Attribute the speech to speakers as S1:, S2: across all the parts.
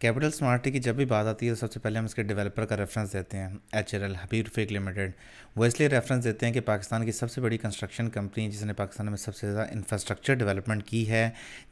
S1: capital smart की जब भी बात आती है तो सबसे पहले हम इसके डेवलपर का रेफरेंस देते हैं H L Habib fake limited वो इसलिए रेफरेंस देते हैं कि पाकिस्तान की सबसे बड़ी कंस्ट्रक्शन कंपनी जिसने पाकिस्तान में सबसे ज़्यादा इंफ्रास्ट्रक्चर डेवलपमेंट की है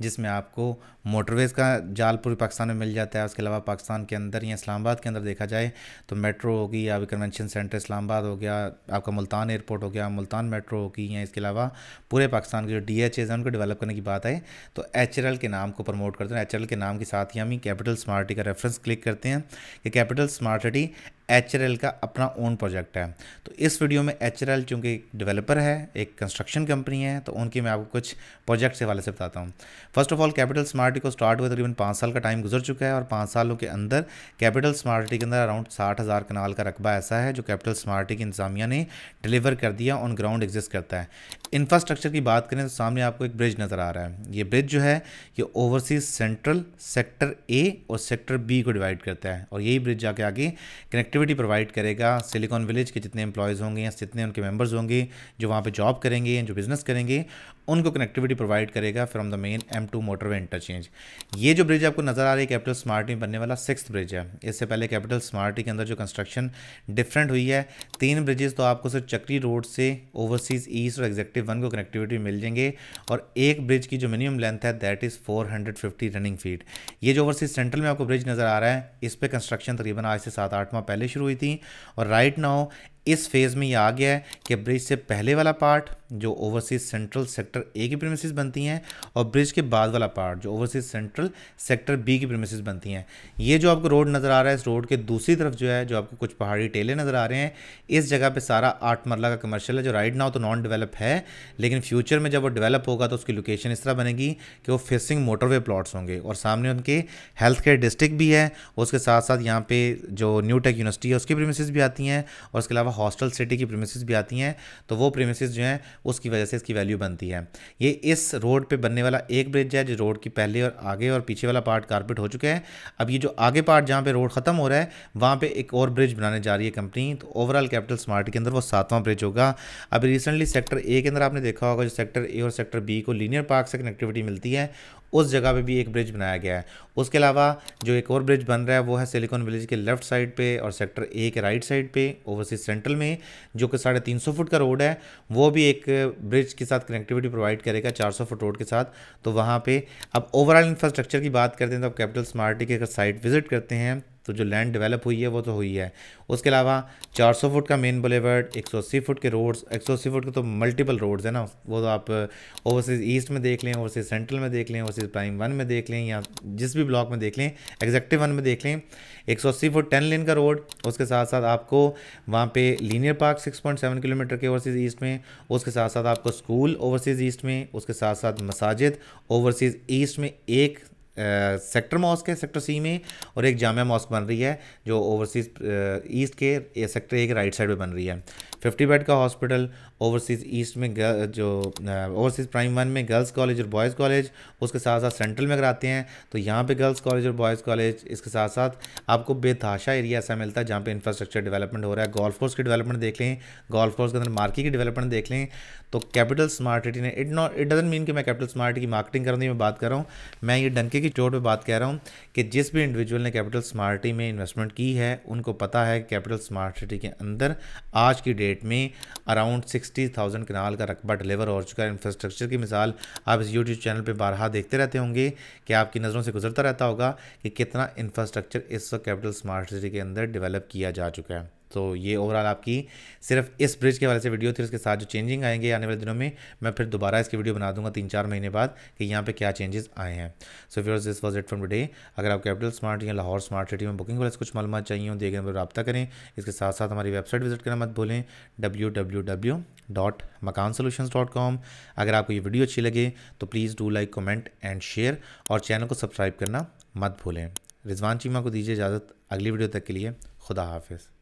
S1: जिसमें आपको मोटरवेज़ का जाल पूरे पाकिस्तान में मिल जाता है उसके अलावा पाकिस्तान के अंदर या इस्लामाबाद के अंदर देखा जाए तो मेट्रो होगी या कन्वेंशन सेंटर इस्लामाबाद हो गया आपका मुल्तान एयरपोर्ट हो गया मुल्तान मेट्रो होगी या इसके अलावा पूरे पाकिस्तान के जो डी एच एज हैं उनको डेवलप करने की बात है तो एच के नाम को प्रमोट करते हैं एच के नाम के साथ ही हम कैपिटल स्मार्ट सिटी का रेफरेंस क्लिक करते हैं कि कैपिटल स्मार्ट सिटी एच का अपना ओन प्रोजेक्ट है तो इस वीडियो में एच चूँकि एक डेवलपर है एक कंस्ट्रक्शन कंपनी है तो उनकी मैं आपको कुछ प्रोजेक्ट्स के हवाले से बताता हूँ first of all capital smarty को स्टार्ट हुए तकरीबन पाँच साल का टाइम गुजर चुका है और पाँच सालों के अंदर कैपिटल स्मार्टी के अंदर अराउंड साठ हज़ार कनाल का रकबा ऐसा है जो कैपिटल स्मार्टी की इंतजामिया ने डिलीवर कर दिया ऑन ग्राउंड एग्जिस्ट करता है इंफ्रास्ट्रक्चर की बात करें तो सामने आपको एक ब्रिज नज़र आ रहा है ये ब्रिज जो है ये ओवरसीज सेंट्रल सेक्टर ए और सेक्टर बी को डिवाइड करता है और यही ब्रिज जाके आगे कनेक्टिव कनेक्टिविटी प्रोवाइड करेगा सिलिकॉन विलेज के जितने एम्प्लॉयज़ होंगे या जितने उनके मेम्बर्स होंगे जो वहाँ पर जॉब करेंगे जो बिज़नेस करेंगे उनको कनेक्टिविटी प्रोवाइड करेगा from the main M two motorway interchange ये जो ब्रिज आपको नज़र आ रही है कैपिटल स्मार्ट में बनने वाला सिक्स ब्रिज है इससे पहले कैपिटल स्मार्ट के अंदर जो कंस्ट्रक्शन डिफरेंट हुई है तीन ब्रिजेस तो आपको सिर्फ चक्री रोड से ओवरसीज़ ईस्ट और एग्जेक्टिव वन को कनेक्टिविटी मिल जाएंगे और एक ब्रिज की जो मिनिमम लेंथ है दैट इज़ 450 रनिंग फीट ये जो ओवरसीज सेंट्रल में आपको ब्रिज नज़र आ रहा है इस पर कंस्ट्रक्शन तकरीबन आज से सात आठ माह पहले शुरू हुई थी और राइट नाउ इस फेज़ में ये आ गया है कि ब्रिज से पहले वाला पार्ट जो ओवरसीज सेंट्रल सेक्टर ए की प्रीमिसेस बनती हैं और ब्रिज के बाद वाला पार्ट जो ओवरसीज सेंट्रल सेक्टर बी की प्रीमिसेस बनती हैं ये जो आपको रोड नज़र आ रहा है इस रोड के दूसरी तरफ जो है जो आपको कुछ पहाड़ी टेले नज़र आ रहे हैं इस जगह पे सारा आठ मरला का कमर्शियल है जो राइट नाउ तो नॉन डिवेलप है लेकिन फ्यूचर में जब वो डिवेलप होगा तो उसकी लोकेशन इस तरह बनेगी कि वो फेसिंग मोटरवे प्लाट्स होंगे और सामने उनके हेल्थ केयर डिस्ट्रिक्ट भी है उसके साथ साथ यहाँ पे जो न्यू टेक यूनिवर्सिटी है उसकी प्रीमिसेस भी आती हैं और उसके अलावा हॉस्टल सिटी की प्रेमिसेस भी आती हैं तो वो प्रेमिसेस जो हैं उसकी वजह से इसकी वैल्यू बनती है ये इस रोड पे बनने वाला एक ब्रिज है जो रोड की पहले और आगे और पीछे वाला पार्ट कारपेट हो चुके हैं अब ये जो आगे पार्ट जहाँ पर रोड ख़त्म हो रहा है वहाँ पर एक और ब्रिज बनाने जा रही है कंपनी तो ओवरऑल कैपिटल स्मार्ट के अंदर वो सातवां ब्रिज होगा अभी रिसेंटली सेक्टर ए के अंदर आपने देखा होगा जो सेक्टर ए और सेक्टर बी को लीनियर पार्क से कनेक्टिविटी मिलती है उस जगह पे भी एक ब्रिज बनाया गया है उसके अलावा जो एक और ब्रिज बन रहा है वो है सिलिकॉन विलेज के लेफ्ट साइड पे और सेक्टर ए के राइट साइड पे ओवरसीज सेंट्रल में जो कि साढ़े तीन सौ फुट का रोड है वो भी एक ब्रिज के साथ कनेक्टिविटी प्रोवाइड करेगा चार सौ फुट रोड के साथ तो वहाँ पर अब ओवरऑल इंफ्रास्ट्रक्चर की बात करते हैं तो कैपिटल स्मार्टी की अगर साइट विजिट करते हैं तो जो लैंड डेवलप हुई है वो तो हुई है उसके अलावा 400 फुट का मेन बुलेवर्ड 180 फुट के रोड्स 180 फुट के तो मल्टीपल रोड्स है ना वो तो आप ओवरसीज़ ईस्ट में देख लें ओवरसीज़ सेंट्रल में देख लें ओवरसीज़ प्राइम वन में देख लें या जिस भी ब्लॉक में देख लें एग्जेक्टिव वन में देख लें 180 फुट 10 लेन का रोड उसके साथ साथ आपको वहाँ पे लीनियर पार्क 6.7 किलोमीटर के ओवरसीज़ ईस्ट में उसके साथ साथ आपको स्कूल ओवरसीज़ ईस्ट में उसके साथ साथ मसाजिद ओवरसीज़ ईस्ट में एक सेक्टर मॉस्क है सेक्टर सी में और एक जामिया मॉस्क बन रही है जो ओवरसीज ईस्ट के सेक्टर एक राइट साइड में बन रही है फिफ्टी बेड का हॉस्पिटल ओवरसीज़ ईस्ट में जो ओवरसीज़ प्राइम वन में गर्ल्स कॉलेज और बॉयज़ कॉलेज उसके साथ साथ सेंट्रल में कराते हैं तो यहाँ पे गर्ल्स कॉलेज और बॉयज़ कॉलेज इसके साथ साथ आपको बेताशा एरिया ऐसा मिलता है जहाँ पे इंफ्रास्ट्रक्चर डेवलपमेंट हो रहा है गोल्फ कोर्स की डेवलपमेंट देख लें गोल्फ कोर्स के अंदर मार्किंग की डेवलपमेंट देख लें तो कैपिटल स्मार्ट सिटी ने it not it doesn't mean कि मैं कैपिटल स्मार्ट की मार्केटिंग करने की बात कर रहा हूँ मैं ये डंके की चोट पर बात कह रहा हूँ कि जिस भी इंडिविजुअल ने कैपिटल सिटी में इन्वेस्टमेंट की है उनको पता है कैपिटल स्मार्ट सिटी के अंदर आज की डेट डेट में अराउंड सिक्सटी थाउजेंड कनाल का रकबा डिलीवर हो चुका है इंफ्रास्ट्रक्चर की मिसाल आप इस यूट्यूब चैनल पर बारहा देखते रहते होंगे कि आपकी नज़रों से गुजरता रहता होगा कि कितना इंफ्रास्ट्रक्चर इस वक्त कैपिटल स्मार्ट सिटी के अंदर डेवलप किया जा चुका है तो ये ओवरऑल आपकी सिर्फ इस ब्रिज के वाले से वीडियो थी उसके साथ जो चेंजिंग आएंगे आने वाले दिनों में मैं फिर दोबारा इसकी वीडियो बना दूंगा तीन चार महीने बाद कि यहाँ पे क्या चेंजेस आए हैं सो फिर this was it from today अगर आप कैपिटल स्मार्ट या लाहौर स्मार्ट सिटी में बुकिंग वाले कुछ मालूम चाहिए दिए गए नंबर रबा करें इसके साथ साथ हमारी वेबसाइट विजिट करना मत भूलें W W W dot Makaan solution dot com अगर आपको ये वीडियो अच्छी लगे तो please do like comment and share और चैनल को सब्सक्राइब करना मत भूलें रिजवान चीमा को दीजिए इजाज़त अगली वीडियो तक के लिए खुदा हाफिज़